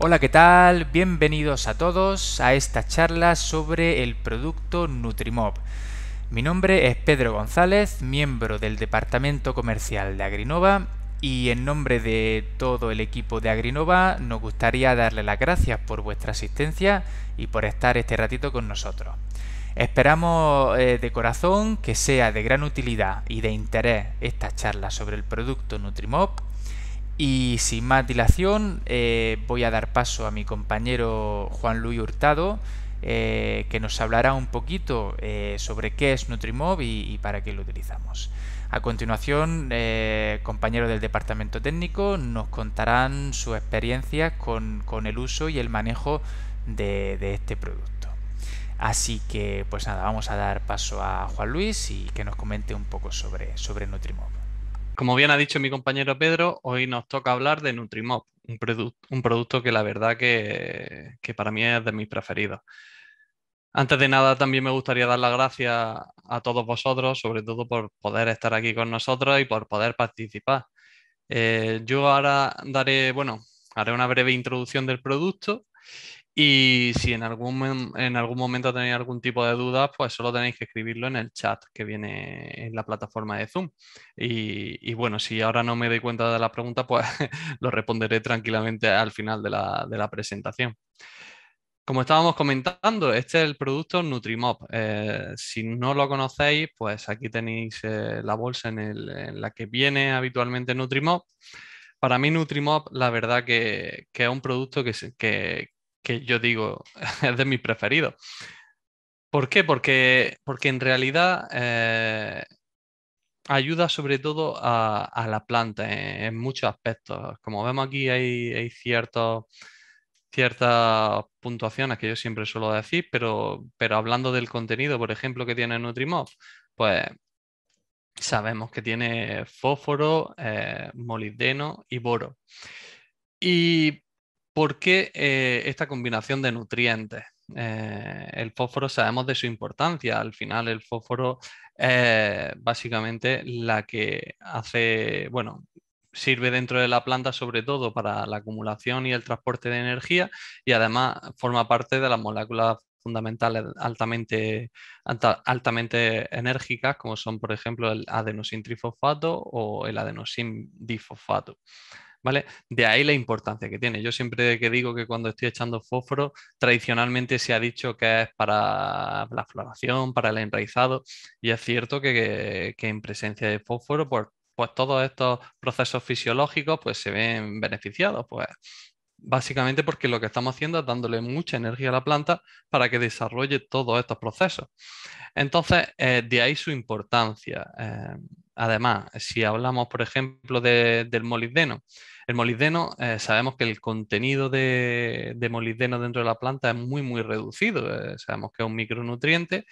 Hola, ¿qué tal? Bienvenidos a todos a esta charla sobre el producto Nutrimob. Mi nombre es Pedro González, miembro del Departamento Comercial de Agrinova y en nombre de todo el equipo de Agrinova nos gustaría darle las gracias por vuestra asistencia y por estar este ratito con nosotros. Esperamos eh, de corazón que sea de gran utilidad y de interés esta charla sobre el producto Nutrimob y sin más dilación, eh, voy a dar paso a mi compañero Juan Luis Hurtado, eh, que nos hablará un poquito eh, sobre qué es Nutrimov y, para qué lo utilizamos. A continuación, compañeros del departamento técnico nos contarán sus experiencias con, el uso y el manejo de, este producto. Así que, pues nada, vamos a dar paso a Juan Luis y que nos comente un poco sobre, sobre Nutrimov. Como bien ha dicho mi compañero Pedro, hoy nos toca hablar de NutriMob, un, producto que la verdad que, para mí es de mis preferidos. Antes de nada, también me gustaría dar las gracias a todos vosotros, sobre todo por poder estar aquí con nosotros y por poder participar. Eh, yo ahora daré, bueno, haré una breve introducción del producto y si en algún, en algún momento tenéis algún tipo de duda, pues solo tenéis que escribirlo en el chat que viene en la plataforma de Zoom. Y, bueno, si ahora no me doy cuenta de la pregunta, pues lo responderé tranquilamente al final de la, presentación. Como estábamos comentando, este es el producto Nutrimop. Eh, si no lo conocéis, pues aquí tenéis eh, la bolsa en, la que viene habitualmente Nutrimop para mí Nutrimop, la verdad que, es un producto que, que, que yo digo es de mis preferidos. ¿Por qué? Porque, en realidad eh, ayuda sobre todo a, la planta en, muchos aspectos. Como vemos aquí hay, ciertos, ciertas puntuaciones que yo siempre suelo decir, pero, pero hablando del contenido, por ejemplo, que tiene Nutrimov, pues sabemos que tiene fósforo, eh, molibdeno y boro. Y ¿Por eh, esta combinación de nutrientes? Eh, el fósforo sabemos de su importancia. Al final, el fósforo es básicamente la que hace, bueno, sirve dentro de la planta sobre todo para la acumulación y el transporte de energía y además forma parte de las moléculas fundamentales altamente, altamente enérgicas, como son, por ejemplo, el adenosin trifosfato o el adenosin difosfato. ¿vale? De ahí la importancia que tiene. Yo siempre que digo que cuando estoy echando fósforo, tradicionalmente se ha dicho que es para la floración, para el enraizado, y es cierto que, en presencia de fósforo, pues, pues, todos estos procesos fisiológicos pues, se ven beneficiados, pues básicamente porque lo que estamos haciendo es dándole mucha energía a la planta para que desarrolle todos estos procesos. Entonces, eh, de ahí su importancia. Eh, Además, si hablamos, por ejemplo, del molibdeno, el molibdeno, eh, sabemos que el contenido de, molisdeno dentro de la planta es muy, muy reducido. Eh, sabemos que es un micronutriente,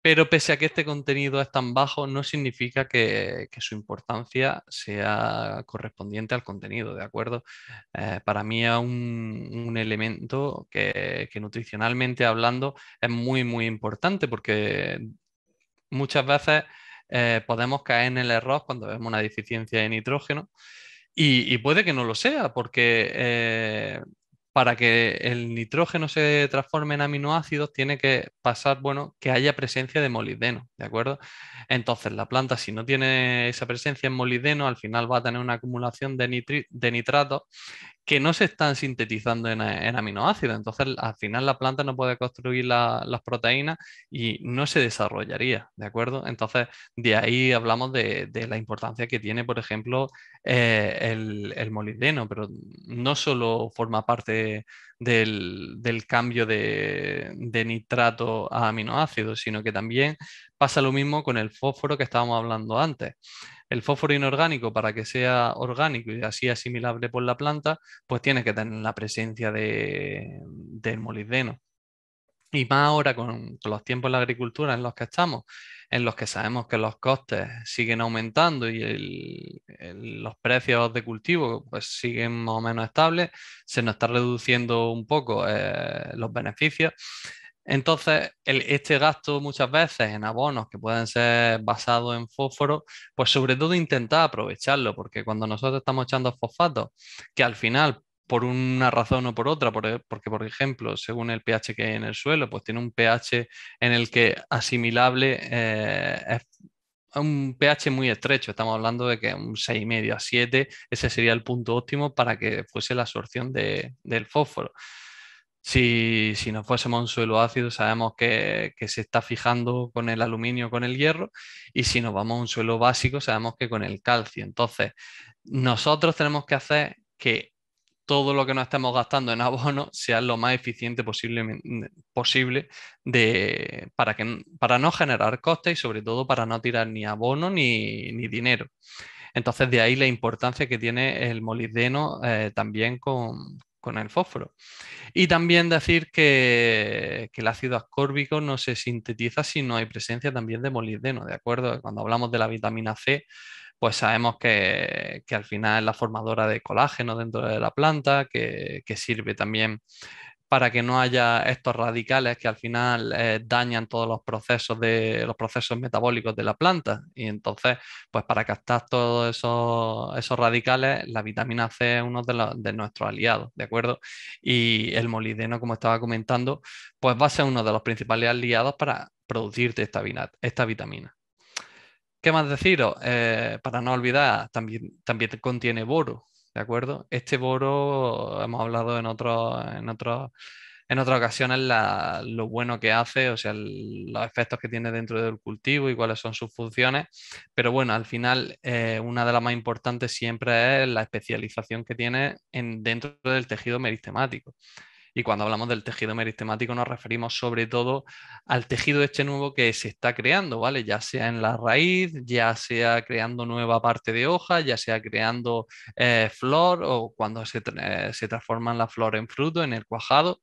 pero pese a que este contenido es tan bajo, no significa que, su importancia sea correspondiente al contenido, ¿de acuerdo? Eh, para mí es un, elemento que, nutricionalmente hablando es muy, muy importante porque muchas veces eh, podemos caer en el error cuando vemos una deficiencia de nitrógeno. Y, puede que no lo sea, porque eh, para que el nitrógeno se transforme en aminoácidos tiene que pasar, bueno, que haya presencia de molibdeno, ¿de acuerdo? Entonces la planta si no tiene esa presencia en molibdeno, al final va a tener una acumulación de, de nitratos que no se están sintetizando en, aminoácido, aminoácidos. Entonces, al final la planta no puede construir las proteínas y no se desarrollaría, ¿de acuerdo? Entonces, de ahí hablamos de, la importancia que tiene, por ejemplo, eh, el, el, molibdeno, pero no solo forma parte del, cambio de, de, nitrato a aminoácidos, sino que también pasa lo mismo con el fósforo que estábamos hablando antes el fósforo inorgánico para que sea orgánico y así asimilable por la planta, pues tiene que tener la presencia de, del molibdeno. Y más ahora con los tiempos de la agricultura en los que estamos, en los que sabemos que los costes siguen aumentando y los precios de cultivo pues, siguen más o menos estables, se nos están reduciendo un poco eh, los beneficios. Entonces, este gasto muchas veces en abonos que pueden ser basados en fósforo, pues sobre todo intentar aprovecharlo, porque cuando nosotros estamos echando fosfatos, que al final, por una razón o por otra, e, porque por ejemplo, según el pH que hay en el suelo, pues tiene un pH en el que asimilable eh, es un pH muy estrecho, estamos hablando de que un 6,5 a 7, ese sería el punto óptimo para que fuese la absorción del fósforo. Si, si nos fuésemos un suelo ácido, sabemos que, se está fijando con el aluminio, con el hierro, y si nos vamos a un suelo básico, sabemos que con el calcio. Entonces, nosotros tenemos que hacer que todo lo que nos estemos gastando en abono sea lo más eficiente posible, posible de, para, que, para no generar costes y sobre todo para no tirar ni abono ni, dinero. Entonces, de ahí la importancia que tiene el molibdeno eh, también con, con el fósforo. Y también decir que, el ácido ascórbico no se sintetiza si no hay presencia también de molibdeno, ¿de acuerdo? Cuando hablamos de la vitamina C, pues sabemos que, al final es la formadora de colágeno dentro de la planta, que, que sirve también para que no haya estos radicales que al final eh, dañan todos los procesos de los procesos metabólicos de la planta. Y entonces, pues para captar todos esos, esos radicales, la vitamina C es uno de, de nuestros aliados, ¿de acuerdo? Y el molideno, como estaba comentando, pues va a ser uno de los principales aliados para producirte esta, vitamina. ¿Qué más deciros? Eh, para no olvidar, también, también contiene boro, ¿de acuerdo? Este boro, hemos hablado en, en otras ocasiones lo bueno que hace, o sea, los efectos que tiene dentro del cultivo y cuáles son sus funciones, pero bueno, al final eh, una de las más importantes siempre es la especialización que tiene en, dentro del tejido meristemático. Y cuando hablamos del tejido meristemático nos referimos sobre todo al tejido este nuevo que se está creando, ¿vale? Ya sea en la raíz, ya sea creando nueva parte de hoja, ya sea creando eh, flor o cuando se, eh, transforma se la flor en fruto, en el cuajado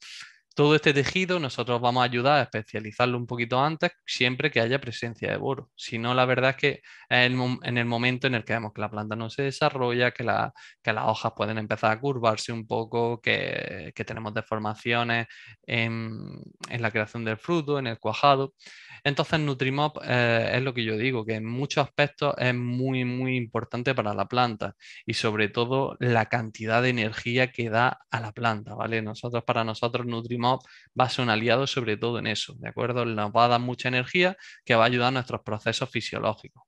todo este tejido nosotros vamos a ayudar a especializarlo un poquito antes, siempre que haya presencia de boro. Si no, la verdad es que en el momento en el que vemos que la planta no se desarrolla, que, las hojas pueden empezar a curvarse un poco, que, tenemos deformaciones en, la creación del fruto, en el cuajado. Entonces, Nutrimop eh, es lo que yo digo, que en muchos aspectos es muy, muy importante para la planta y sobre todo la cantidad de energía que da a la planta, ¿vale? Nosotros, para nosotros, Nutrimop va a ser un aliado sobre todo en eso, ¿de acuerdo? Nos va a dar mucha energía que va a ayudar a nuestros procesos fisiológicos.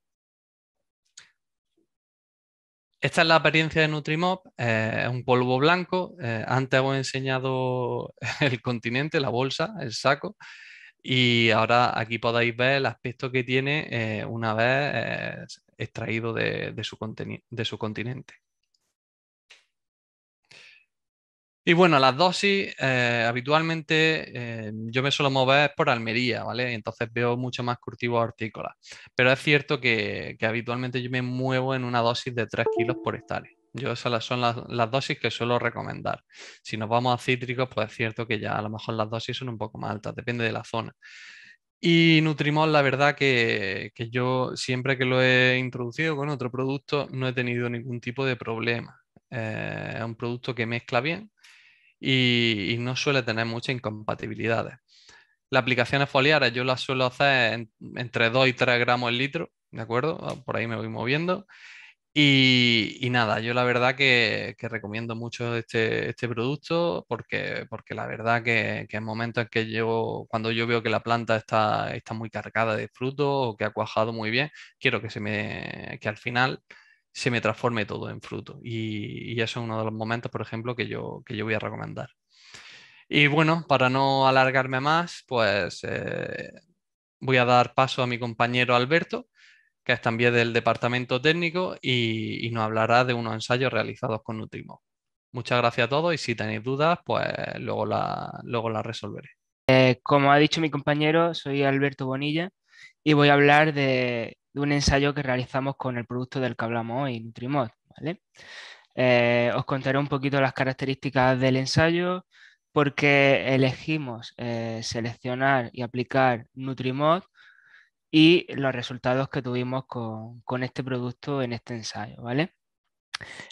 Esta es la apariencia de Nutrimop, eh, un polvo blanco. Eh, antes os he enseñado el continente, la bolsa, el saco. Y ahora aquí podéis ver el aspecto que tiene eh, una vez extraído de su continente. Y bueno, las dosis, eh, habitualmente eh, yo me suelo mover por Almería, ¿vale? Entonces veo mucho más cultivos hortícolas. Pero es cierto que, habitualmente yo me muevo en una dosis de 3 kilos por hectárea. Yo esas son las, dosis que suelo recomendar. Si nos vamos a cítricos, pues es cierto que ya a lo mejor las dosis son un poco más altas, depende de la zona. Y Nutrimol, la verdad que, yo siempre que lo he introducido con otro producto no he tenido ningún tipo de problema. Eh, es un producto que mezcla bien, y, no suele tener muchas incompatibilidades. Las aplicaciones foliares yo las suelo hacer entre 2 y 3 gramos el litro, ¿de acuerdo? Ah, por ahí me voy moviendo. Y, nada, yo la verdad que, recomiendo mucho este, este, producto porque, porque la verdad que, en momentos en que yo, cuando yo veo que la planta está, está muy cargada de frutos o que ha cuajado muy bien, quiero que, se me, que al final se me transforme todo en fruto. Y, eso es uno de los momentos, por ejemplo, que yo, que yo voy a recomendar. Y bueno, para no alargarme más, pues eh, voy a dar paso a mi compañero Alberto, que es también del departamento técnico y, nos hablará de unos ensayos realizados con Nutrimo. Muchas gracias a todos y si tenéis dudas, pues luego las luego la resolveré. Eh, como ha dicho mi compañero, soy Alberto Bonilla y voy a hablar de de un ensayo que realizamos con el producto del que hablamos hoy, Nutrimod. Eh, os contaré un poquito las características del ensayo, porque elegimos eh, seleccionar y aplicar Nutrimod y los resultados que tuvimos con, este producto en este ensayo. ¿vale?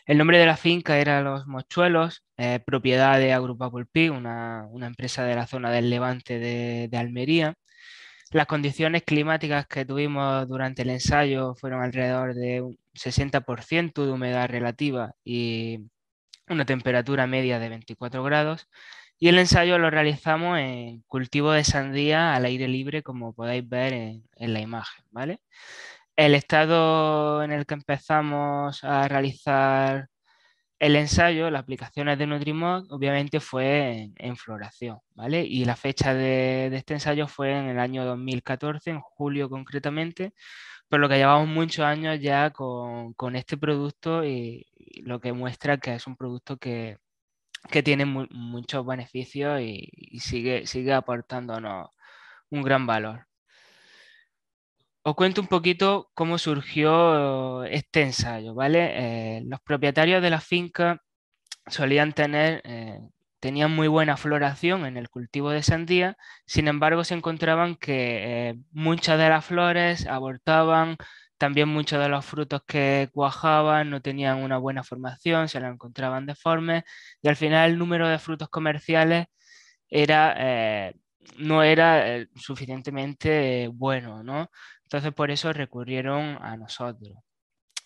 El nombre de la finca era Los Mochuelos, eh, propiedad de Agrupa una, empresa de la zona del Levante de, de Almería. Las condiciones climáticas que tuvimos durante el ensayo fueron alrededor de un 60% de humedad relativa y una temperatura media de 24 grados. Y el ensayo lo realizamos en cultivo de sandía al aire libre, como podéis ver en, la imagen. ¿vale? El estado en el que empezamos a realizar el ensayo, las aplicaciones de Nutrimod, obviamente fue en, floración, ¿vale? Y la fecha de, este ensayo fue en el año 2014, en julio concretamente, por lo que llevamos muchos años ya con, este producto y, lo que muestra que es un producto que, tiene muchos beneficios y, sigue, sigue aportándonos un gran valor. Os cuento un poquito cómo surgió este eh, ensayo, ¿vale? Eh, los propietarios de la finca solían tener, eh, tenían muy buena floración en el cultivo de sandía, sin embargo se encontraban que muchas de las flores abortaban, también muchos de los frutos que cuajaban no tenían una buena formación, se la encontraban deformes y al final el número de frutos comerciales era no era eh, suficientemente bueno, ¿no? Entonces por eso recurrieron a nosotros.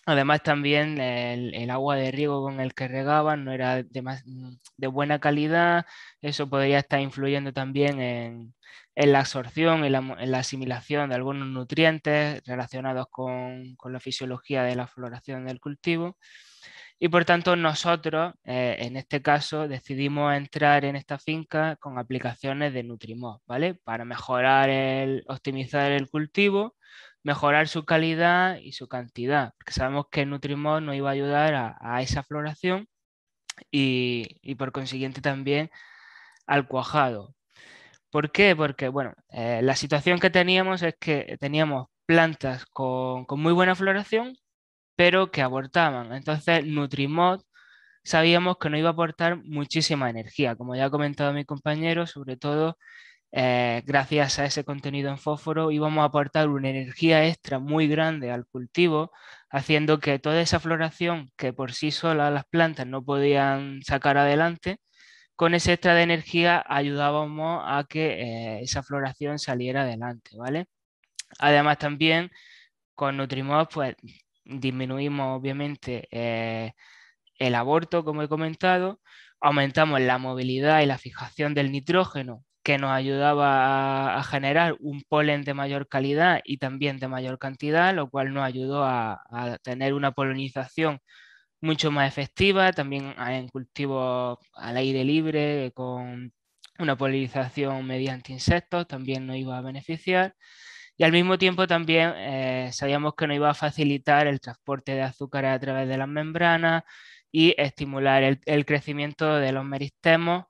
Además también el, agua de riego con el que regaban no era de, buena calidad, eso podría estar influyendo también en, la absorción en la, asimilación de algunos nutrientes relacionados con la fisiología de la floración del cultivo. Y por tanto nosotros, eh, en este caso, decidimos entrar en esta finca con aplicaciones de Nutrimod, ¿vale? Para mejorar, el, optimizar el cultivo, mejorar su calidad y su cantidad, porque sabemos que Nutrimod nos iba a ayudar a, esa floración y, por consiguiente también al cuajado. ¿Por qué? Porque, bueno, eh, la situación que teníamos es que teníamos plantas con muy buena floración, pero que abortaban. Entonces, Nutrimod sabíamos que no iba a aportar muchísima energía, como ya ha comentado mi compañero, sobre todo eh, gracias a ese contenido en fósforo íbamos a aportar una energía extra muy grande al cultivo, haciendo que toda esa floración que por sí sola las plantas no podían sacar adelante, con ese extra de energía ayudábamos a que eh, esa floración saliera adelante, ¿vale? Además también con Nutrimod pues disminuimos obviamente eh, el aborto, como he comentado, aumentamos la movilidad y la fijación del nitrógeno que nos ayudaba a, generar un polen de mayor calidad y también de mayor cantidad, lo cual nos ayudó a, a tener una polinización mucho más efectiva, también ah, en cultivos al aire libre con una polinización mediante insectos también nos iba a beneficiar y al mismo tiempo también eh, sabíamos que nos iba a facilitar el transporte de azúcar a través de las membranas y estimular el, crecimiento de los meristemos,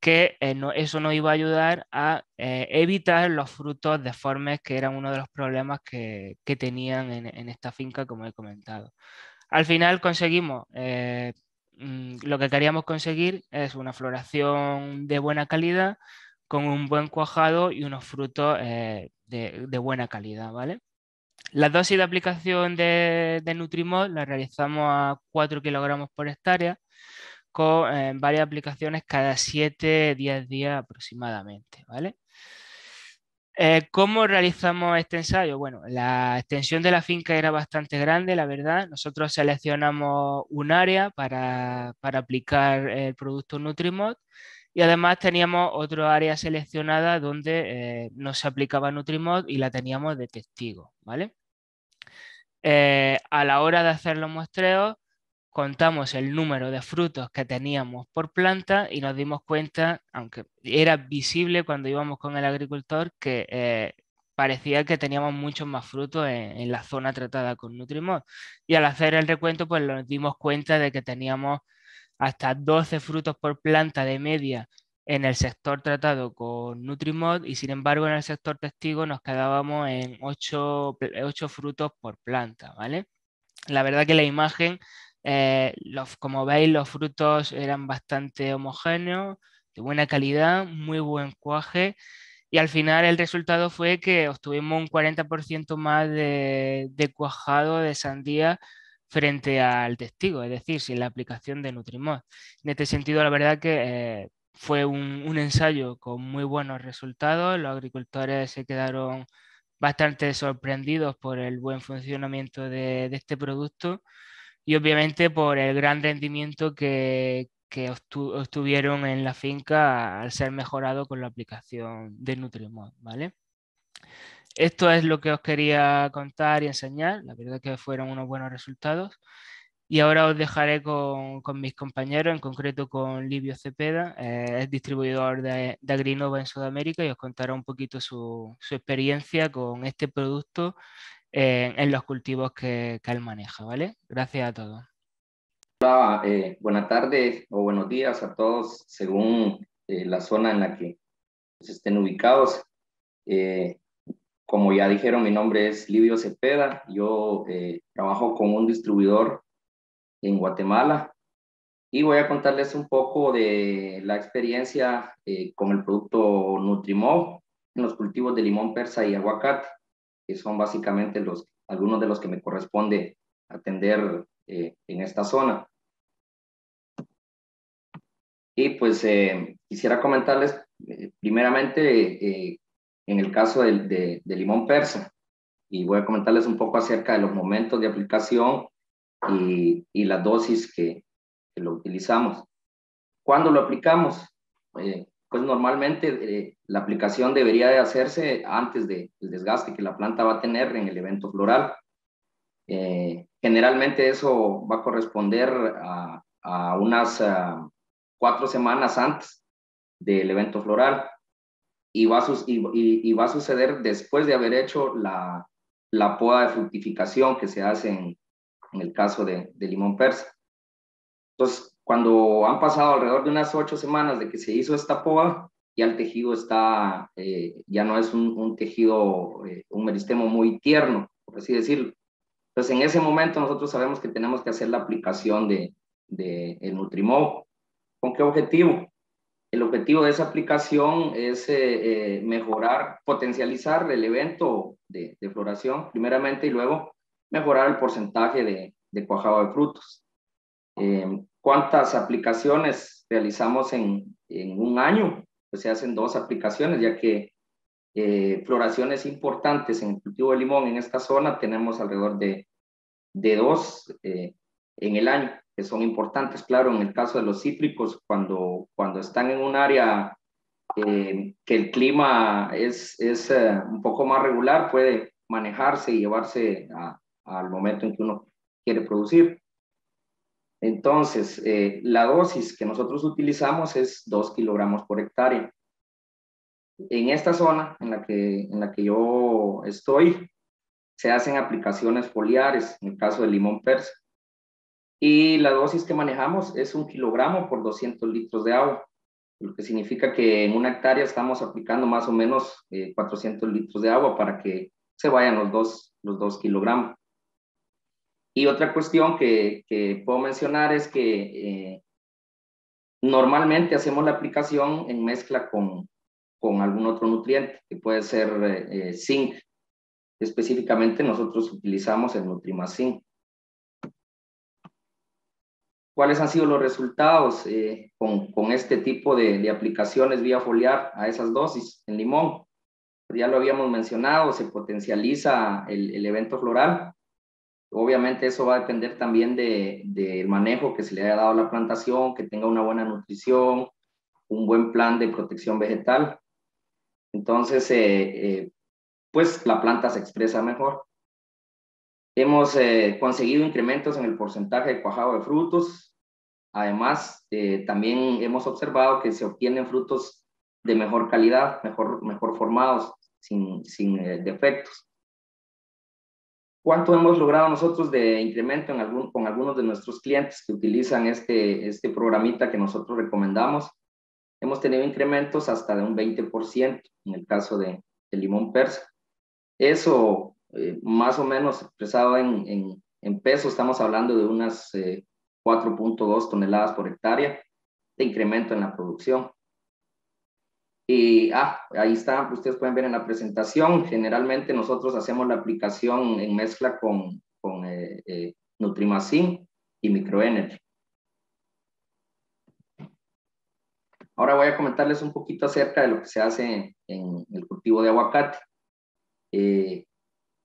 que eh, eso nos iba a ayudar a eh, evitar los frutos deformes, que eran uno de los problemas que, tenían en, esta finca, como he comentado. Al final conseguimos mm, lo que queríamos conseguir es una floración de buena calidad con un buen cuajado y unos frutos de, buena calidad, ¿vale? La dosis de aplicación de, Nutrimod la realizamos a 4 kilogramos por hectárea con eh, varias aplicaciones cada 7-10 días aproximadamente, ¿vale? Eh, ¿Cómo realizamos este ensayo? Bueno, la extensión de la finca era bastante grande, la verdad. Nosotros seleccionamos un área para, para aplicar el producto Nutrimod y además teníamos otro área seleccionada donde eh, no se aplicaba Nutrimod y la teníamos de testigo, ¿vale? Eh, a la hora de hacer los muestreos, contamos el número de frutos que teníamos por planta y nos dimos cuenta, aunque era visible cuando íbamos con el agricultor, que eh, parecía que teníamos muchos más frutos en, en, la zona tratada con Nutrimod. Y al hacer el recuento, pues nos dimos cuenta de que teníamos hasta 12 frutos por planta de media en el sector tratado con Nutrimod y sin embargo en el sector testigo nos quedábamos en 8, frutos por planta, ¿vale? La verdad que la imagen, eh, los, como veis, los frutos eran bastante homogéneos, de buena calidad, muy buen cuaje y al final el resultado fue que obtuvimos un 40% más de, de cuajado de sandía frente al testigo, es decir, sin la aplicación de Nutrimod. En este sentido, la verdad que eh, fue un, ensayo con muy buenos resultados. Los agricultores se quedaron bastante sorprendidos por el buen funcionamiento de, este producto y obviamente por el gran rendimiento que, obtuvieron en la finca al ser mejorado con la aplicación de Nutrimod, ¿vale? esto es lo que os quería contar y enseñar. La verdad que fueron unos buenos resultados. Y ahora os dejaré con, con mis compañeros, en concreto con Livio Cepeda, eh, es distribuidor de, de, Agrinova en Sudamérica y os contará un poquito su, su experiencia con este producto eh, en los cultivos que, que, él maneja. ¿vale? Gracias a todos. Hola, eh, buenas tardes o buenos días a todos según la zona en la que estén ubicados. Como ya dijeron, mi nombre es Livio Cepeda. Yo eh, trabajo con un distribuidor en Guatemala y voy a contarles un poco de la experiencia eh, con el producto Nutrimo en los cultivos de limón persa y aguacate, que son básicamente algunos de los que me corresponde atender eh, en esta zona. Y pues quisiera comentarles primeramente en el caso del de, limón persa. Y voy a comentarles un poco acerca de los momentos de aplicación y, y las dosis que, que, lo utilizamos. ¿Cuándo lo aplicamos? Eh, pues normalmente eh, la aplicación debería de hacerse antes del desgaste que la planta va a tener en el evento floral. Eh, generalmente eso va a corresponder a, a unas ah, cuatro semanas antes del evento floral y va, a suceder después de haber hecho la, la poda de fructificación que se hace en, el caso de, limón persa. Entonces, cuando han pasado alrededor de unas ocho semanas de que se hizo esta poda, ya el tejido está, eh, ya no es un, tejido, eh, un meristemo muy tierno, por así decirlo. Entonces, en ese momento nosotros sabemos que tenemos que hacer la aplicación de, de el nutrimo ¿Con qué objetivo? El objetivo de esa aplicación es eh, eh, mejorar, potencializar el evento de, floración primeramente y luego mejorar el porcentaje de, cuajado de frutos. Em, ¿Cuántas aplicaciones realizamos en, un año? Pues se hacen dos aplicaciones, ya que eh, floraciones importantes en el cultivo de limón en esta zona tenemos alrededor de, de dos en el año que son importantes. Claro, en el caso de los cítricos, cuando, cuando están en un área eh, que el clima es, es eh, un poco más regular, puede manejarse y llevarse al momento en que uno quiere producir. Entonces, eh, la dosis que nosotros utilizamos es 2 kilogramos por hectárea. En esta zona en la que, en la que yo estoy, se hacen aplicaciones foliares, en el caso del limón persa. Y la dosis que manejamos es un kilogramo por 200 litros de agua, lo que significa que en una hectárea estamos aplicando más o menos 400 eh, litros de agua para que se vayan los dos, los kilogramos. Y otra cuestión que, puedo mencionar es que eh, normalmente hacemos la aplicación en mezcla con, algún otro nutriente, que puede ser eh, zinc. Específicamente nosotros utilizamos el Nutrimac zinc cuáles han sido los resultados eh, con, este tipo de, aplicaciones vía foliar a esas dosis en limón. Pues ya lo habíamos mencionado, se potencializa el, el evento floral. Obviamente eso va a depender también del manejo que se le haya dado a la plantación, que tenga una buena nutrición, un buen plan de protección vegetal. Entonces, eh, eh, pues la planta se expresa mejor. Hemos eh, conseguido incrementos en el porcentaje de cuajado de frutos. Además, eh, también hemos observado que se obtienen frutos de mejor calidad, mejor, mejor formados, sin, sin eh, defectos. ¿Cuánto hemos logrado nosotros de incremento con algunos de nuestros clientes que utilizan este, este programita que nosotros recomendamos? Hemos tenido incrementos hasta de un 20% en el caso de, de limón persa. Eso eh, más o menos expresado en, en, en, peso, estamos hablando de unas 4.2 eh, toneladas por hectárea de incremento en la producción. Y ah, ahí está, ustedes pueden ver en la presentación, generalmente nosotros hacemos la aplicación en mezcla con, con eh, Nutrimacin y Microenergy. Ahora voy a comentarles un poquito acerca de lo que se hace en, el cultivo de aguacate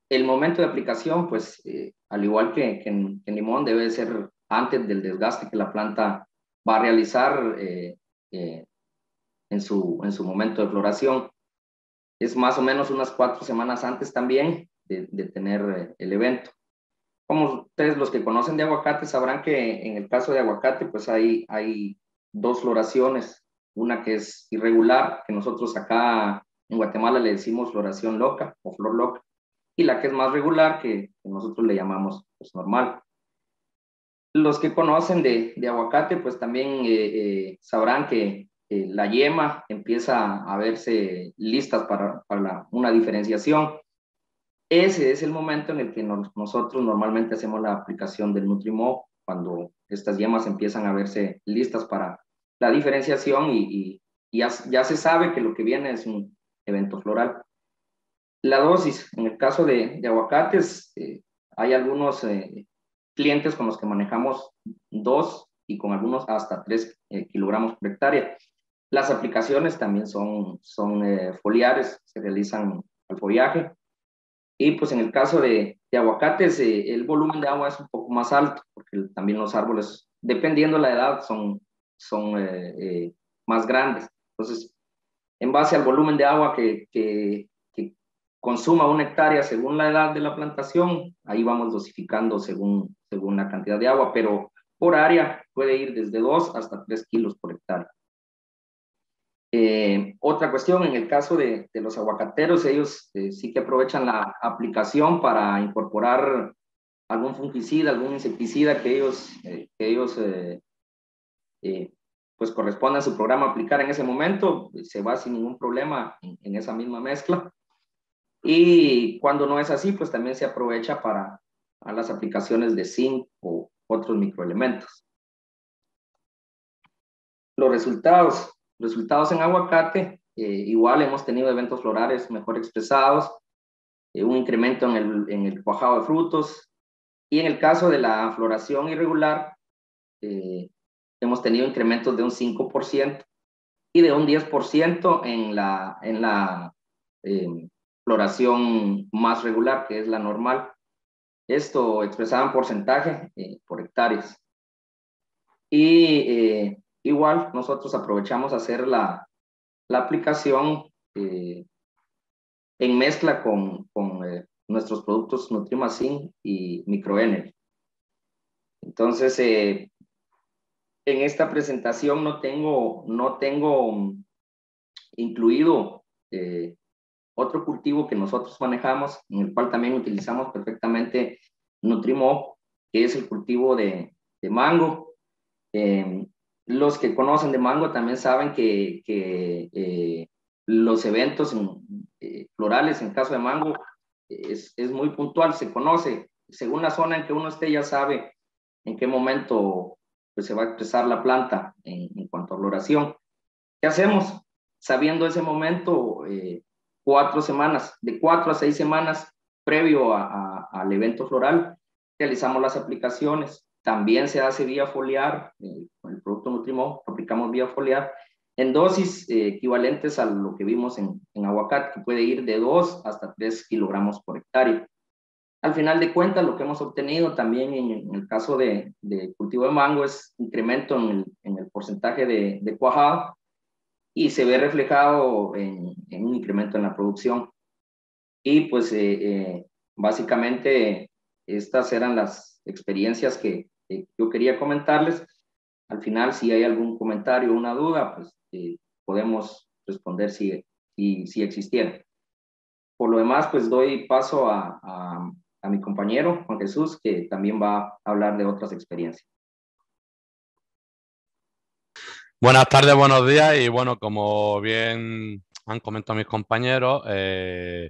el momento de aplicación, pues eh, al igual que, en, limón, debe ser antes del desgaste que la planta va a realizar eh, eh, en, su, en su momento de floración. Es más o menos unas cuatro semanas antes también de, tener el evento. Como ustedes los que conocen de aguacate sabrán que en el caso de aguacate, pues hay, hay dos floraciones. Una que es irregular, que nosotros acá en Guatemala le decimos floración loca o flor loca y la que es más regular, que, nosotros le llamamos pues, normal. Los que conocen de, aguacate, pues también eh, eh, sabrán que la yema empieza a verse listas para, una diferenciación. Ese es el momento en el que nosotros normalmente hacemos la aplicación del Nutrimo, cuando estas yemas empiezan a verse listas para la diferenciación y, ya, se sabe que lo que viene es un evento floral. La dosis, en el caso de, de aguacates, eh, hay algunos eh, clientes con los que manejamos dos y con algunos hasta tres eh, kilogramos por hectárea. Las aplicaciones también son, son foliares, se realizan al follaje. Y pues en el caso de, de aguacates, el volumen de agua es un poco más alto, porque también los árboles, dependiendo la edad, son, son más grandes. Entonces, en base al volumen de agua que consuma una hectárea según la edad de la plantación, ahí vamos dosificando según, según la cantidad de agua, pero por área puede ir desde 2 hasta 3 kilos por hectárea. Eh, otra cuestión, en el caso de, los aguacateros, ellos eh, sí que aprovechan la aplicación para incorporar algún fungicida, algún insecticida que ellos, eh, ellos pues corresponde a su programa aplicar en ese momento, pues, se va sin ningún problema en esa misma mezcla. Y cuando no es así, pues también se aprovecha para a las aplicaciones de zinc o otros microelementos. Los resultados. Resultados en aguacate. Eh, igual hemos tenido eventos florales mejor expresados, eh, un incremento en el, en el cuajado de frutos. Y en el caso de la floración irregular, eh, hemos tenido incrementos de un 5% y de un 10% en la, en la em, floración más regular, que es la normal. Esto expresaba en porcentaje eh, por hectáreas. Y eh, igual nosotros aprovechamos hacer la, la aplicación eh, en mezcla con, con nuestros productos Nutrimacin y Microener Entonces, en esta presentación no tengo, no tengo mm, incluido otro cultivo que nosotros manejamos, en el cual también utilizamos perfectamente Nutrimo, que es el cultivo de, mango. Eh, los que conocen de mango también saben que, eh, los eventos eh, florales en caso de mango es, muy puntual, se conoce. Según la zona en que uno esté ya sabe en qué momento pues, se va a expresar la planta en, cuanto a floración. ¿Qué hacemos? Sabiendo ese momento, cuatro semanas, de cuatro a seis semanas previo al evento floral, realizamos las aplicaciones. También se hace vía foliar, eh, con el producto Nutrimo, aplicamos vía foliar en dosis eh, equivalentes a lo que vimos en, en, aguacate, que puede ir de 2 hasta 3 kilogramos por hectárea. Al final de cuentas, lo que hemos obtenido también en, el caso de, cultivo de mango es incremento en el, en el porcentaje de, de cuajada y se ve reflejado en, un incremento en la producción. Y pues eh, eh, básicamente estas eran las experiencias que yo quería comentarles. Al final, si hay algún comentario o una duda, pues eh, podemos responder si, si, existiera. Por lo demás, pues doy paso a, mi compañero Juan Jesús, que también va a hablar de otras experiencias. Buenas tardes, buenos días y bueno, como bien han comentado mis compañeros, eh,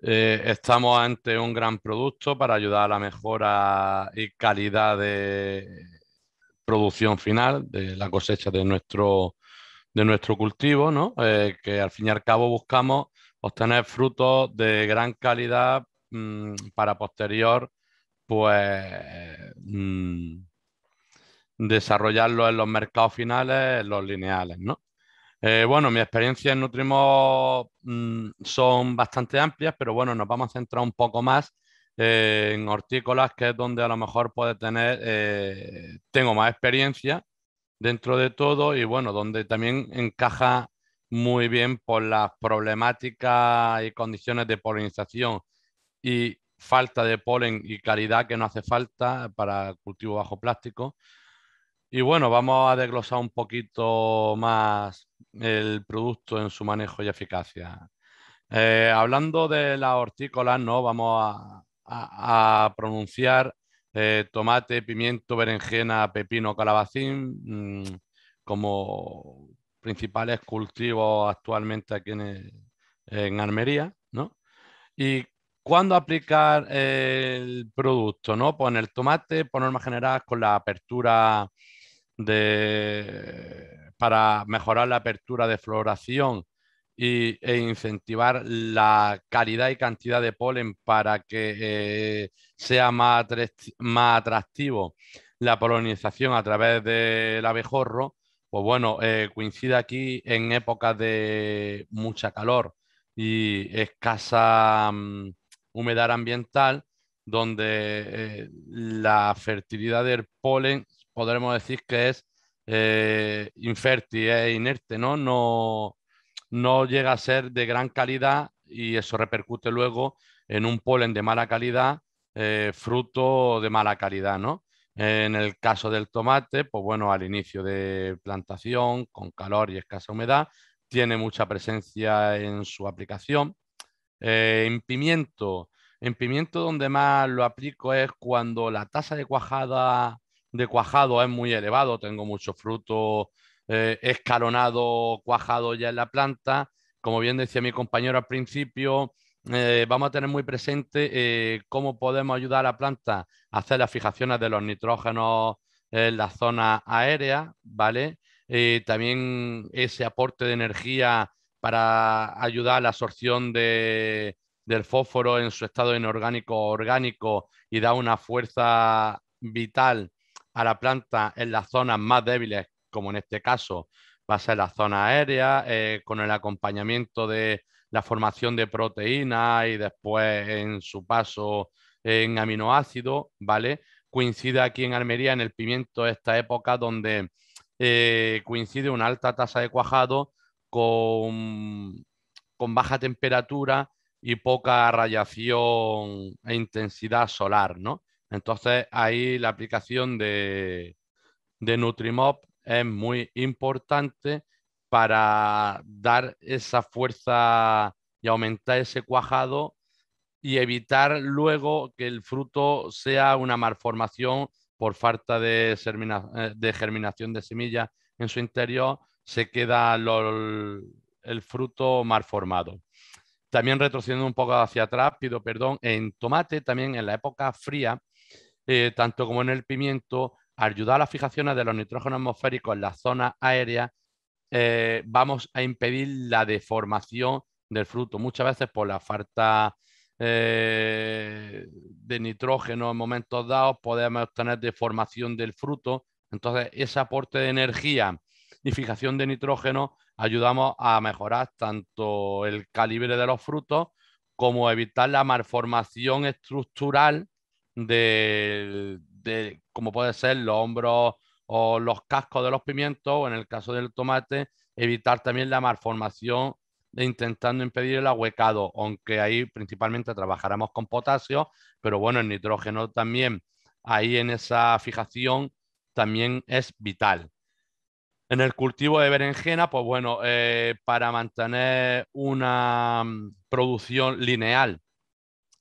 eh, estamos ante un gran producto para ayudar a la mejora y calidad de producción final de la cosecha de nuestro, de nuestro cultivo, eh, que al fin y al cabo buscamos obtener frutos de gran calidad mm, para posterior, pues, mm, desarrollarlo en los mercados finales, en los lineales, ¿no? Eh, bueno, mi experiencia en Nutrimos mm, son bastante amplias, pero bueno, nos vamos a centrar un poco más eh, en hortícolas, que es donde a lo mejor puede tener, eh, tengo más experiencia dentro de todo y bueno, donde también encaja muy bien por las problemáticas y condiciones de polinización y falta de polen y calidad que no hace falta para cultivo bajo plástico y bueno, vamos a desglosar un poquito más el producto en su manejo y eficacia. Eh, hablando de las hortícolas, ¿no? vamos a, pronunciar eh, tomate, pimiento, berenjena, pepino, calabacín mm, como principales cultivos actualmente aquí en, en Almería. ¿Y cuándo aplicar el producto? ¿no? Pues en el tomate, por norma general, con la apertura de, para mejorar la apertura de floración e incentivar la calidad y cantidad de polen para que eh, sea más, más atractivo la polinización a través del abejorro, pues bueno, eh, coincide aquí en épocas de mucha calor y escasa mm, humedad ambiental, donde eh, la fertilidad del polen podremos decir que es eh, infértil, es inerte, ¿no? ¿no? No llega a ser de gran calidad y eso repercute luego en un polen de mala calidad, eh, fruto de mala calidad, ¿no? En el caso del tomate, pues bueno, al inicio de plantación, con calor y escasa humedad, tiene mucha presencia en su aplicación. Eh, en pimiento, en pimiento donde más lo aplico es cuando la tasa de cuajada de cuajado es muy elevado, tengo mucho fruto eh, escalonado, cuajado ya en la planta. Como bien decía mi compañero al principio, eh, vamos a tener muy presente eh, cómo podemos ayudar a la planta a hacer las fijaciones de los nitrógenos en la zona aérea, ¿vale? también ese aporte de energía para ayudar a la absorción de, del fósforo en su estado inorgánico orgánico y da una fuerza vital a la planta en las zonas más débiles, como en este caso va a ser la zona aérea, eh, con el acompañamiento de la formación de proteínas y después en su paso en aminoácidos, ¿vale? Coincide aquí en Almería, en el pimiento, esta época donde eh, coincide una alta tasa de cuajado con, con baja temperatura y poca radiación e intensidad solar, ¿no? Entonces ahí la aplicación de, Nutrimop es muy importante para dar esa fuerza y aumentar ese cuajado y evitar luego que el fruto sea una malformación por falta de, eh, germinación de semillas en su interior, se queda el fruto malformado. También retrocediendo un poco hacia atrás, pido perdón, en tomate también en la época fría eh, tanto como en el pimiento, ayudar a las fijaciones de los nitrógenos atmosféricos en la zona aérea eh, vamos a impedir la deformación del fruto. Muchas veces por la falta eh, de nitrógeno en momentos dados podemos obtener deformación del fruto. Entonces, ese aporte de energía y fijación de nitrógeno ayudamos a mejorar tanto el calibre de los frutos como evitar la malformación estructural de, de como puede ser los hombros o los cascos de los pimientos, o en el caso del tomate, evitar también la malformación intentando impedir el ahuecado, aunque ahí principalmente trabajaremos con potasio, pero bueno, el nitrógeno también ahí en esa fijación también es vital. En el cultivo de berenjena, pues bueno, eh, para mantener una mm, producción lineal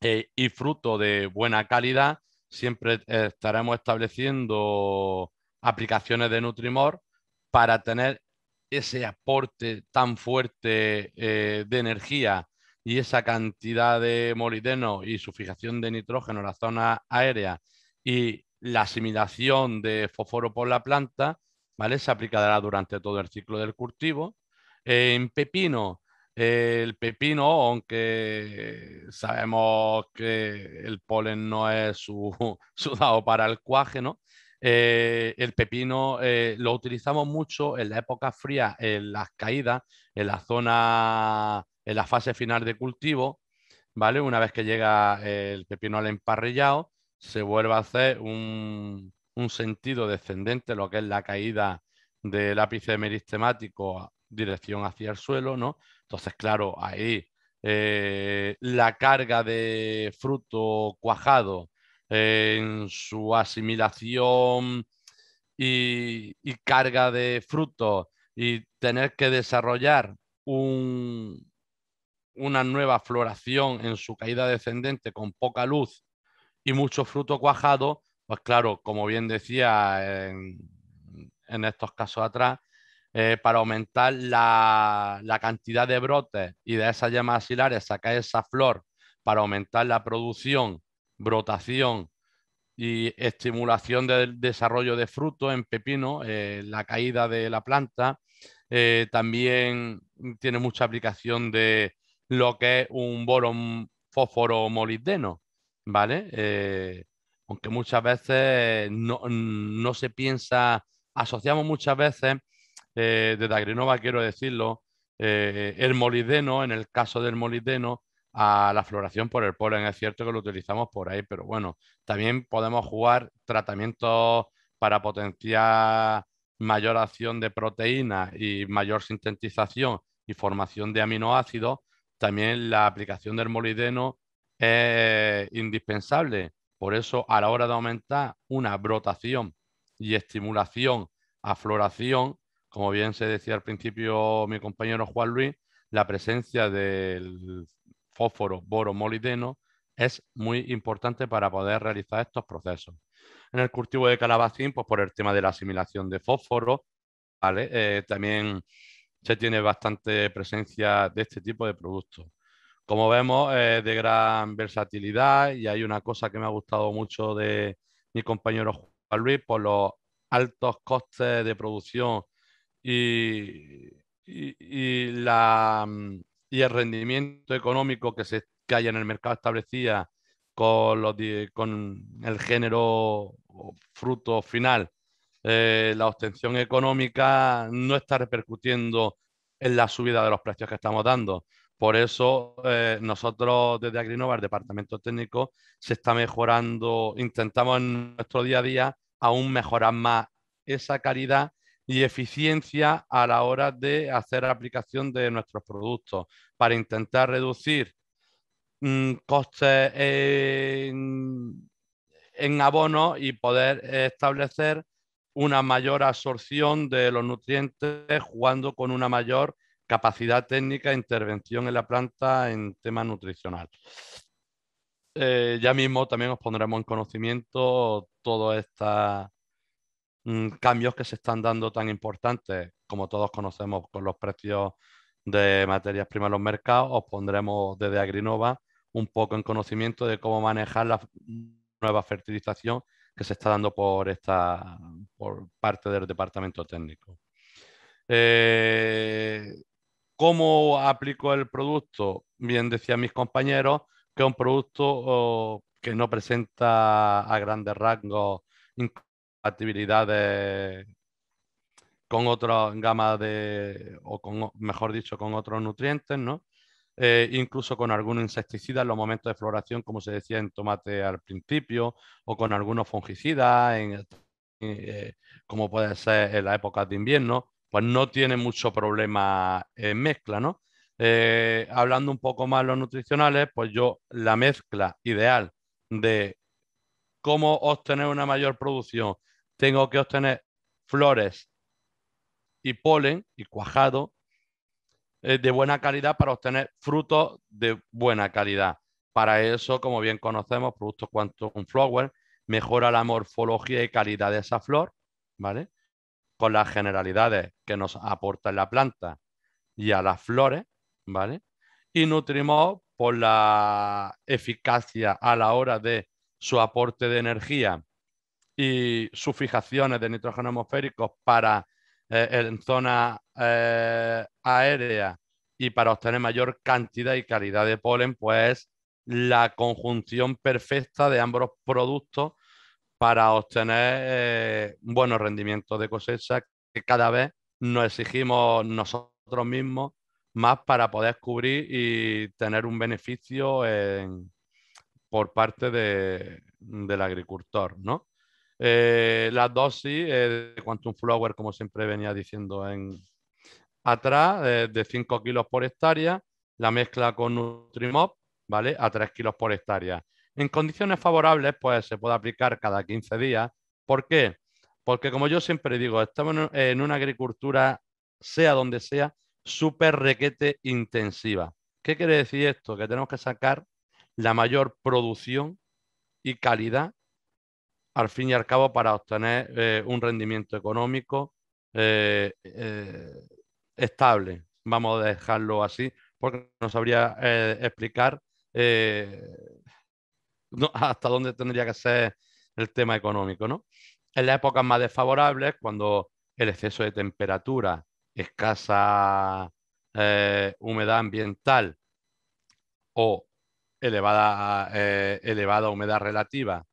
eh, y fruto de buena calidad, siempre eh, estaremos estableciendo aplicaciones de Nutrimor para tener ese aporte tan fuerte eh, de energía y esa cantidad de molibdeno y su fijación de nitrógeno en la zona aérea y la asimilación de fósforo por la planta, ¿vale? Se aplicará durante todo el ciclo del cultivo. en pepino el pepino, aunque sabemos que el polen no es su, su dado para el cuaje, ¿no? Eh, el pepino eh, lo utilizamos mucho en la época fría, en las caídas, en la zona, en la fase final de cultivo, ¿vale? Una vez que llega el pepino al emparrillado, se vuelve a hacer un, un sentido descendente, lo que es la caída del ápice meristemático dirección hacia el suelo, ¿no? Entonces, claro, ahí eh, la carga de fruto cuajado eh, en su asimilación y, carga de fruto y tener que desarrollar una nueva floración en su caída descendente con poca luz y mucho fruto cuajado, pues claro, como bien decía en estos casos atrás, eh, para aumentar la, cantidad de brotes y de esas yemas axilares sacar esa flor para aumentar la producción, brotación y estimulación del desarrollo de frutos en pepino, eh, la caída de la planta. Eh, también tiene mucha aplicación de lo que es un boron fósforo molibdeno, ¿vale? aunque muchas veces no, no se piensa, asociamos muchas veces eh, ...de Dagrinova quiero decirlo, eh, el molideno, en el caso del molideno... a la floración por el polen. Es cierto que lo utilizamos por ahí, pero bueno, también podemos jugar tratamientos para potenciar mayor acción de proteínas y mayor sintetización y formación de aminoácidos. También la aplicación del molideno... es indispensable. Por eso, a la hora de aumentar una brotación y estimulación a floración, como bien se decía al principio mi compañero Juan Luis, la presencia del fósforo boro molideno es muy importante para poder realizar estos procesos. En el cultivo de calabacín, pues por el tema de la asimilación de fósforo, eh, también se tiene bastante presencia de este tipo de productos. Como vemos, es eh, de gran versatilidad y hay una cosa que me ha gustado mucho de mi compañero Juan Luis por los altos costes de producción y, mm, y, el rendimiento económico que, se, hay en el mercado establecida con, los, con el género fruto final, eh, la obtención económica no está repercutiendo en la subida de los precios que estamos dando. Por eso eh, nosotros desde Agrinova, el departamento técnico, se está mejorando, intentamos en nuestro día a día aún mejorar más esa calidad y eficiencia a la hora de hacer aplicación de nuestros productos para intentar reducir mm, costes en, abono y poder establecer una mayor absorción de los nutrientes jugando con una mayor capacidad técnica e intervención en la planta en tema nutricional. Eh, ya mismo también os pondremos en conocimiento todo esta Mm, cambios que se están dando tan importantes, como todos conocemos, con los precios de materias primas en los mercados, os pondremos desde Agrinova un poco en conocimiento de cómo manejar la nueva fertilización que se está dando por, esta, por parte del departamento técnico. Eh, ¿Cómo aplico el producto? Bien decían mis compañeros que es un producto oh, que no presenta a grandes rasgos compatibilidades con otras gamas de, o mejor dicho, con otros nutrientes, ¿no? Eh, incluso con algunos insecticidas en los momentos de floración, como se decía en tomate al principio, o con algunos fungicidas, en, eh, como puede ser en la época de invierno, pues no tiene mucho problema en mezcla, ¿no? Eh, hablando un poco más de los nutricionales, pues yo la mezcla ideal de cómo obtener una mayor producción tengo que obtener flores y polen y cuajado eh, de buena calidad para obtener frutos de buena calidad. Para eso, como bien conocemos, productos Quantum Flower mejora la morfología y calidad de esa flor, ¿vale? Con las generalidades que nos aporta la planta y a las flores, ¿vale? Y nutrimos por la eficacia a la hora de su aporte de energía y sus fijaciones de nitrógeno atmosférico para, eh, en zona eh, aérea y para obtener mayor cantidad y calidad de polen, pues la conjunción perfecta de ambos productos para obtener eh, buenos rendimientos de cosecha que cada vez nos exigimos nosotros mismos más para poder cubrir y tener un beneficio por parte del agricultor, ¿no? La eh, las dosis eh, de Quantum Flower, como siempre venía diciendo en atrás, eh, de 5 kilos por hectárea, la mezcla con Nutrimop, ¿vale? A 3 kilos por hectárea. En condiciones favorables, pues se puede aplicar cada 15 días. ¿Por qué? Porque como yo siempre digo, estamos en una agricultura, sea donde sea, súper requete intensiva. ¿Qué quiere decir esto? Que tenemos que sacar la mayor producción y calidad al fin y al cabo para obtener eh, un rendimiento económico eh, eh, estable. Vamos a dejarlo así, porque no sabría explicar hasta dónde tendría que ser el tema económico. ¿no? En las épocas más desfavorables, cuando el exceso de temperatura, escasa humedad ambiental o elevada, elevada humedad relativa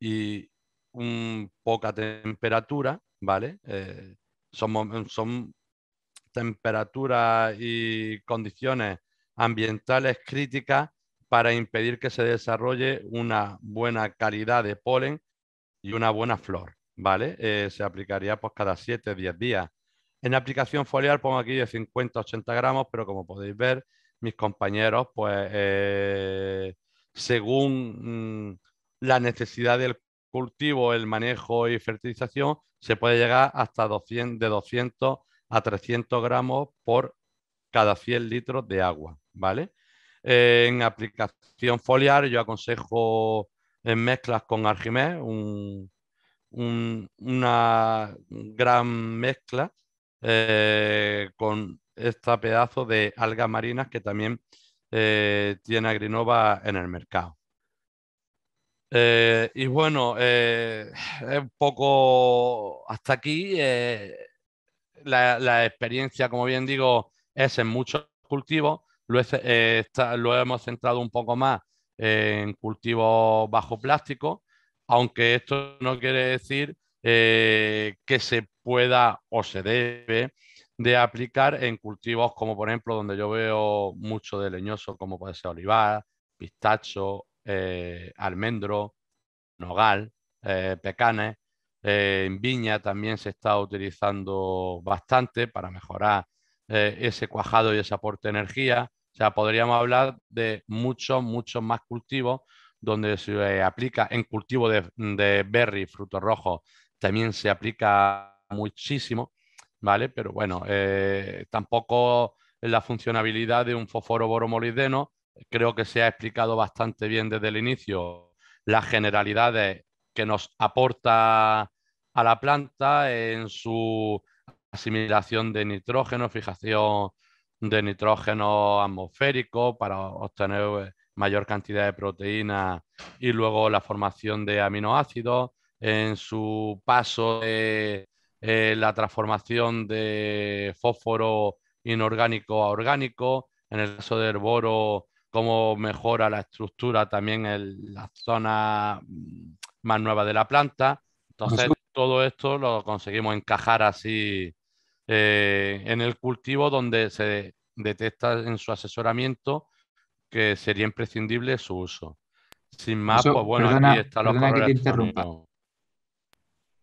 y poca temperatura, ¿vale? Eh, son, temperaturas y condiciones ambientales críticas para impedir que se desarrolle una buena calidad de polen y una buena flor, ¿vale? Eh, se aplicaría pues cada 7, 10 días. En aplicación foliar pongo aquí de 50 80 gramos, pero como podéis ver, mis compañeros, pues eh, según mm, la necesidad del cultivo, el manejo y fertilización se puede llegar hasta de 200 a 300 gramos por cada 100 litros de agua, ¿vale? en aplicación foliar yo aconsejo en mezclas con Argimés, una gran mezcla eh, con este pedazo de algas marinas que también eh, tiene Agrinova en el mercado. Eh, y bueno, eh, un poco hasta aquí. Eh, la, experiencia, como bien digo, es en muchos cultivos. Lo, lo hemos centrado un poco más en cultivos bajo plástico, aunque esto no quiere decir que se pueda o se debe de aplicar en cultivos como por ejemplo donde yo veo mucho de leñoso, como puede ser olivar, pistacho, eh, almendro, nogal, eh, pecanes. Eh, en viña también se está utilizando bastante para mejorar ese cuajado y ese aporte de energía. O sea, podríamos hablar de muchos, muchos más cultivos donde se aplica en cultivo de, de berry, frutos rojos, también se aplica muchísimo, ¿vale? Pero bueno, tampoco tampoco la funcionabilidad de un fosforo boromolideno creo que se ha explicado bastante bien desde el inicio las generalidades que nos aporta a la planta en su asimilación de nitrógeno, fijación de nitrógeno atmosférico para obtener eh, mayor cantidad de proteína y luego la formación de aminoácidos en su paso de eh, la transformación de fósforo inorgánico a orgánico, en el caso del boro cómo mejora la estructura también en la zona mm, más nueva de la planta. Entonces, todo esto lo conseguimos encajar así eh, en el cultivo donde se detecta en su asesoramiento que sería imprescindible su uso. Sin más, pues bueno, aquí están los que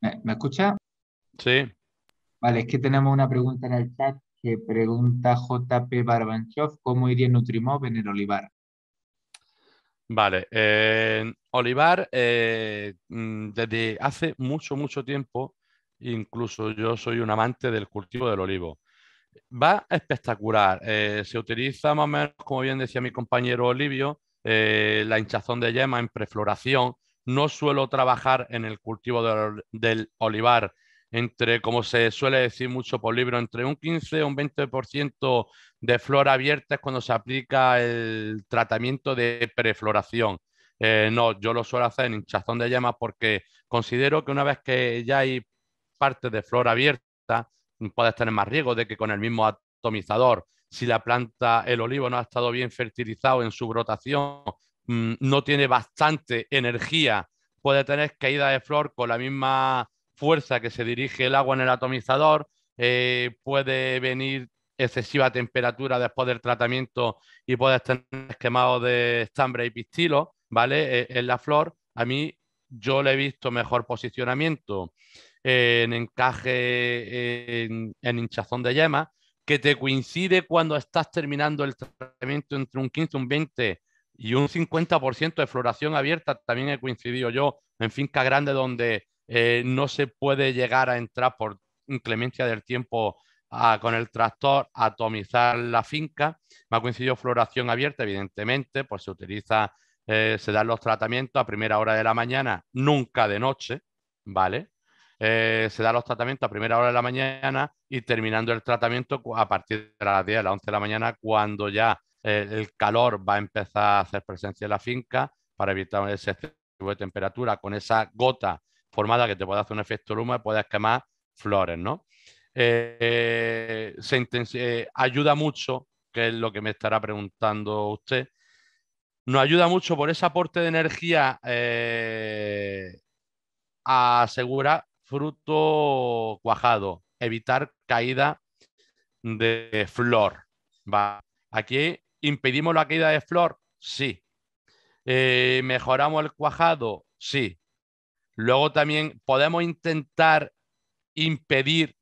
¿Me, ¿Me, escucha? Sí. Vale, es que tenemos una pregunta en el chat que pregunta JP Barbanchov, ¿cómo iría Nutrimov en el olivar? Vale, eh, Olivar, eh, mm, desde hace mucho, mucho tiempo, incluso yo soy un amante del cultivo del olivo. Va espectacular, eh, se utiliza más o menos, como bien decía mi compañero Olivio, la hinchazón de yema en prefloración. No suelo trabajar en el cultivo del olivar entre, como se suele decir mucho por libro, entre un 15 o un 20% de flora abierta es cuando se aplica el tratamiento de prefloración. Eh, no, yo lo suelo hacer en hinchazón de llamas porque considero que una vez que ya hay parte de flora abierta, puedes tener más riesgo de que con el mismo atomizador, si la planta, el olivo no ha estado bien fertilizado en su brotación, mm, no tiene bastante energía, puede tener caída de flor con la misma fuerza que se dirige el agua en el atomizador, eh, puede venir excesiva temperatura después del tratamiento y puedes tener quemado de estambre y pistilo, ¿vale? E, en la flor, a mí yo le he visto mejor posicionamiento eh, en encaje, en, hinchazón de yema, que te coincide cuando estás terminando el tratamiento entre un 15, un 20 y un 50% de floración abierta. También he coincidido yo en finca grande donde eh, no se puede llegar a entrar por inclemencia del tiempo ah, con el tractor a atomizar la finca. Me ha coincidido floración abierta, evidentemente, pues se utiliza, eh, se dan los tratamientos a primera hora de la mañana, nunca de noche, ¿vale? Eh, se dan los tratamientos a primera hora de la mañana y terminando el tratamiento a partir de las 10, a las 11 de la mañana, cuando ya el calor va a empezar a hacer presencia en la finca para evitar ese exceso de temperatura con esa gota formada que te puede hacer un efecto luma, puedes quemar flores, ¿no? Eh, eh, ayuda mucho, que es lo que me estará preguntando usted, nos ayuda mucho por ese aporte de energía eh, a asegurar fruto cuajado, evitar caída de flor. ¿va? Aquí impedimos la caída de flor, sí. mejoramos el cuajado, sí. Luego también podemos intentar impedir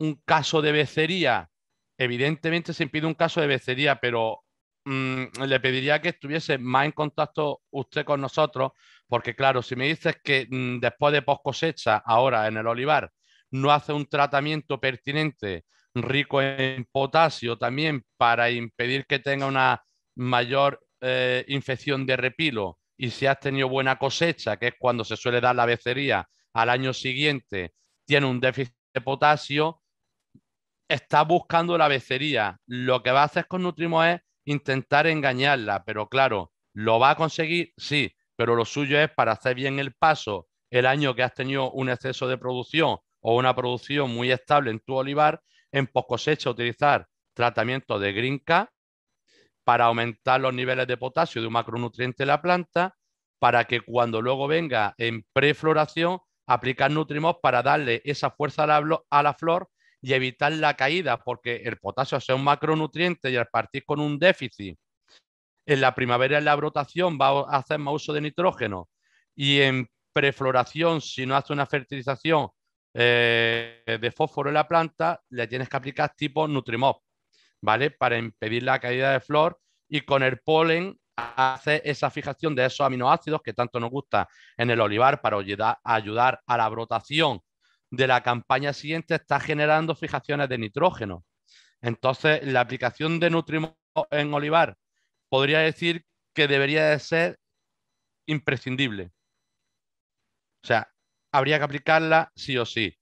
un caso de becería. Evidentemente se impide un caso de becería, pero mm, le pediría que estuviese más en contacto usted con nosotros, porque claro, si me dices que mm, después de post cosecha, ahora en el olivar, no hace un tratamiento pertinente, rico en potasio también, para impedir que tenga una mayor eh, infección de repilo y si has tenido buena cosecha, que es cuando se suele dar la becería al año siguiente, tiene un déficit de potasio, está buscando la becería. Lo que va a hacer con Nutrimo es intentar engañarla, pero claro, ¿lo va a conseguir? Sí, pero lo suyo es para hacer bien el paso el año que has tenido un exceso de producción o una producción muy estable en tu olivar, en post cosecha utilizar tratamiento de Green para aumentar los niveles de potasio de un macronutriente en la planta, para que cuando luego venga en prefloración, aplicar Nutrimos para darle esa fuerza a la, flor y evitar la caída, porque el potasio, es un macronutriente y al partir con un déficit, en la primavera en la brotación va a hacer más uso de nitrógeno y en prefloración, si no hace una fertilización eh, de fósforo en la planta, le tienes que aplicar tipo Nutrimos ¿vale? Para impedir la caída de flor y con el polen hace esa fijación de esos aminoácidos que tanto nos gusta en el olivar para ayudar a la brotación de la campaña siguiente, está generando fijaciones de nitrógeno. Entonces, la aplicación de nutrimos en olivar podría decir que debería de ser imprescindible. O sea, habría que aplicarla sí o sí.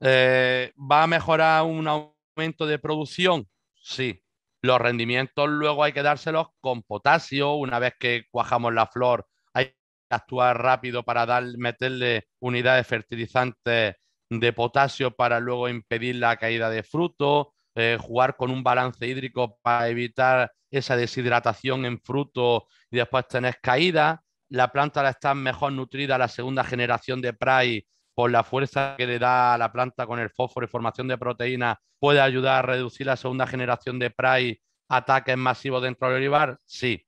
Eh, ¿Va a mejorar una de producción, sí. Los rendimientos luego hay que dárselos con potasio. Una vez que cuajamos la flor, hay que actuar rápido para dar, meterle unidades fertilizantes de potasio para luego impedir la caída de fruto. Eh, jugar con un balance hídrico para evitar esa deshidratación en fruto y después tener caída. La planta la está mejor nutrida la segunda generación de Prai por la fuerza que le da a la planta con el fósforo y formación de proteínas, puede ayudar a reducir la segunda generación de price ataques masivos dentro del olivar? Sí.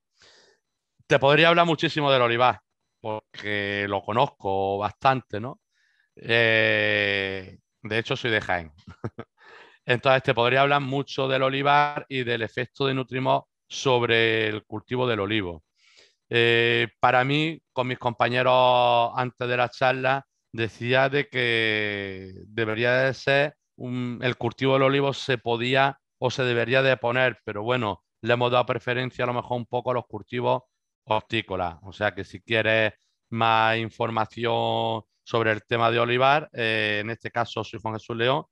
Te podría hablar muchísimo del olivar, porque lo conozco bastante, ¿no? Eh, de hecho, soy de Jaén. Entonces, te podría hablar mucho del olivar y del efecto de Nutrimo sobre el cultivo del olivo. Eh, para mí, con mis compañeros antes de la charla, decía de que debería de ser el cultivo del olivo se podía o se debería de poner, pero bueno, le hemos dado preferencia a lo mejor un poco a los cultivos hortícolas. O sea que si quieres más información sobre el tema de olivar, eh, en este caso soy Juan Jesús León,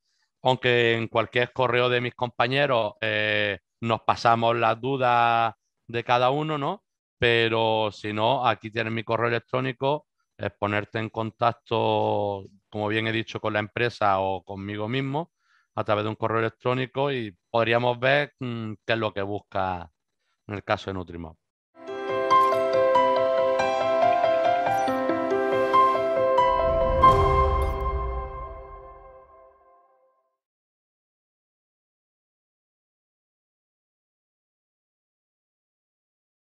aunque en cualquier correo de mis compañeros eh, nos pasamos las dudas de cada uno, ¿no? Pero si no, aquí tienes mi correo electrónico es ponerte en contacto, como bien he dicho, con la empresa o conmigo mismo a través de un correo electrónico y podríamos ver mm, qué es lo que busca en el caso de Nutrimov.